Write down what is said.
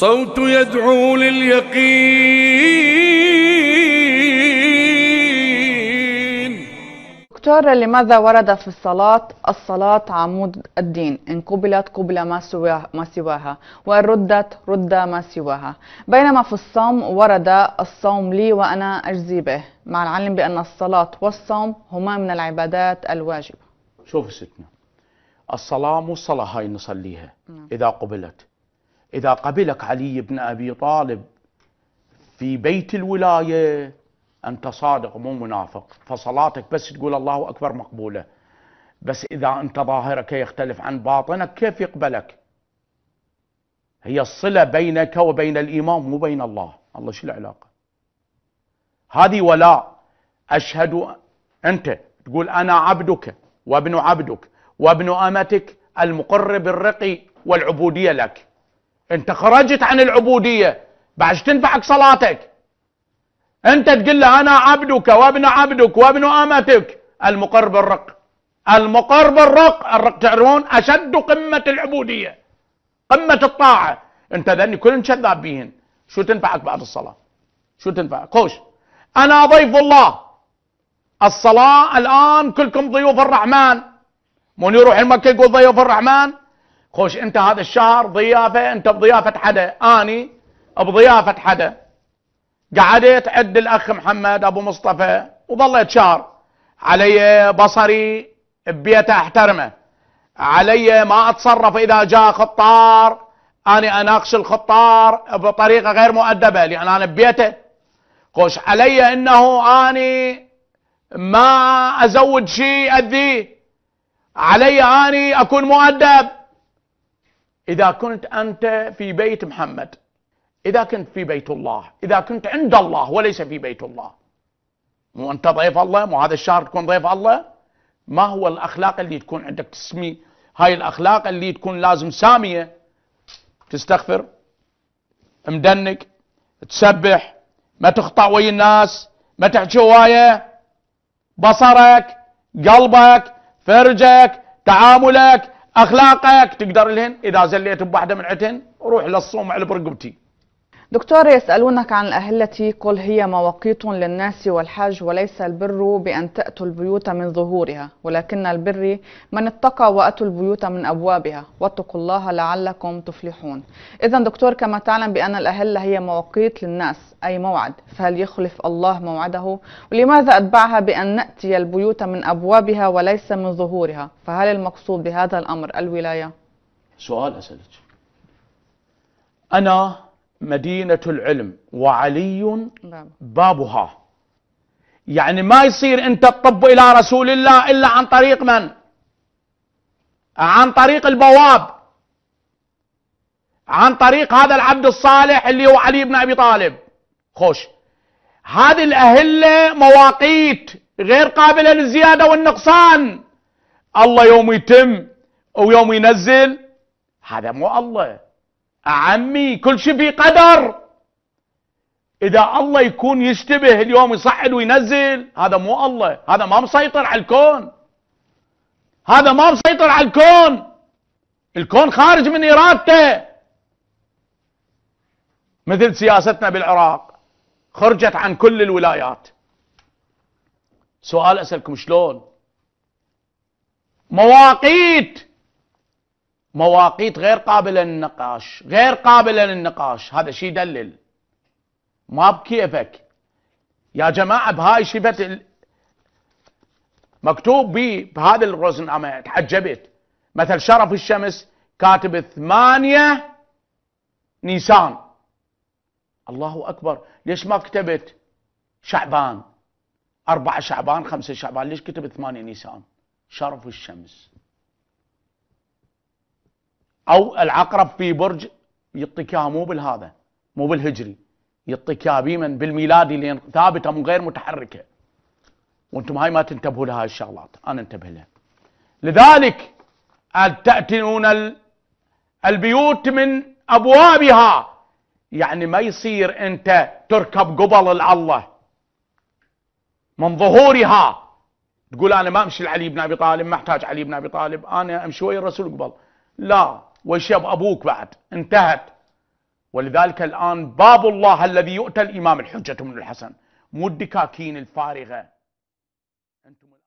صوت يدعو لليقين دكتور لماذا ورد في الصلاة الصلاة عمود الدين إن قبلت قبل ما, سواه ما سواها وإن ردت رد ما سواها بينما في الصوم ورد الصوم لي وأنا أجزي به مع العلم بأن الصلاة والصوم هما من العبادات الواجبة شوف ستنا الصلاة مو الصلاة هاي نصليها نعم. إذا قبلت إذا قبلك علي بن أبي طالب في بيت الولاية أنت صادق مو منافق فصلاتك بس تقول الله أكبر مقبولة بس إذا أنت ظاهرك يختلف عن باطنك كيف يقبلك هي الصلة بينك وبين الإمام مو بين الله الله شو العلاقة هذه ولاء أشهد أنت تقول أنا عبدك وابن عبدك وابن أمتك المقر بالرقي والعبودية لك انت خرجت عن العبودية بعد تنفعك صلاتك انت تقول له انا عبدك وابن عبدك وابن امتك المقر بالرق المقر بالرق الرق تعرفون اشد قمة العبودية قمة الطاعة انت ذني كلهم كذاب بيهن شو تنفعك بعد الصلاة شو تنفعك خوش انا ضيف الله الصلاة الان كلكم ضيوف الرحمن من يروح المكة يقول ضيوف الرحمن خوش انت هذا الشهر ضيافه انت بضيافه حدا اني بضيافه حدا قعدت عند الاخ محمد ابو مصطفى وظليت شهر علي بصري ببيته احترمه علي ما اتصرف اذا جاء خطار اني اناقش الخطار بطريقه غير مؤدبه لان انا ببيته خوش علي انه اني ما ازود شيء اذيه علي اني اكون مؤدب إذا كنت أنت في بيت محمد إذا كنت في بيت الله إذا كنت عند الله وليس في بيت الله مو أنت ضيف الله مو هذا الشهر تكون ضيف الله ما هو الأخلاق اللي تكون عندك تسمي هاي الأخلاق اللي تكون لازم سامية تستغفر مدنك تسبح ما تخطأ ويا الناس ما تحكي هواية بصرك قلبك فرجك تعاملك اخلاقك تقدر لهن اذا زليت بواحده من عتهن روح للصوم على برقبتي دكتور يسألونك عن الأهلة قل هي مواقيت للناس والحج وليس البر بأن تأتوا البيوت من ظهورها ولكن البر من اتقى وأتوا البيوت من أبوابها واتقوا الله لعلكم تفلحون إذا دكتور كما تعلم بأن الأهلة هي مواقيت للناس أي موعد فهل يخلف الله موعده ولماذا أتبعها بأن نأتي البيوت من أبوابها وليس من ظهورها فهل المقصود بهذا الأمر الولاية؟ سؤال أسألك أنا مدينة العلم وعلي نعم. بابها يعني ما يصير أنت تطب إلى رسول الله إلا عن طريق من عن طريق البواب عن طريق هذا العبد الصالح اللي هو علي بن أبي طالب خوش هذه الأهلة مواقيت غير قابلة للزيادة والنقصان الله يوم يتم ويوم ينزل هذا مو الله عمي كل شيء في قدر إذا الله يكون يشتبه اليوم يصعد وينزل هذا مو الله هذا ما مسيطر على الكون هذا ما مسيطر على الكون الكون خارج من إرادته مثل سياستنا بالعراق خرجت عن كل الولايات سؤال أسألكم شلون مواقيت مواقيت غير قابلة للنقاش غير قابلة للنقاش هذا شيء يدلل ما بكيفك يا جماعة بهاي شفت ال... مكتوب بي بهذا الرزن أما تحجبت مثل شرف الشمس كاتب ثمانية نيسان الله أكبر ليش ما كتبت شعبان أربعة شعبان خمسة شعبان ليش كتبت ثمانية نيسان شرف الشمس او العقرب في برج يعطيك اياها مو بالهذا مو بالهجري يعطيك اياها بيمن بالميلادي لان ثابته من غير متحركه وانتم هاي ما تنتبهوا لهاي الشغلات انا انتبه لها لذلك تاتون البيوت من ابوابها يعني ما يصير انت تركب قبل الله من ظهورها تقول انا ما امشي لعلي بن ابي طالب ما احتاج علي بن ابي طالب انا امشي ويا الرسول قبل لا ويشيب أبوك بعد انتهت ولذلك الآن باب الله الذي يؤتى الإمام الحجة من الحسن مو الدكاكين الفارغة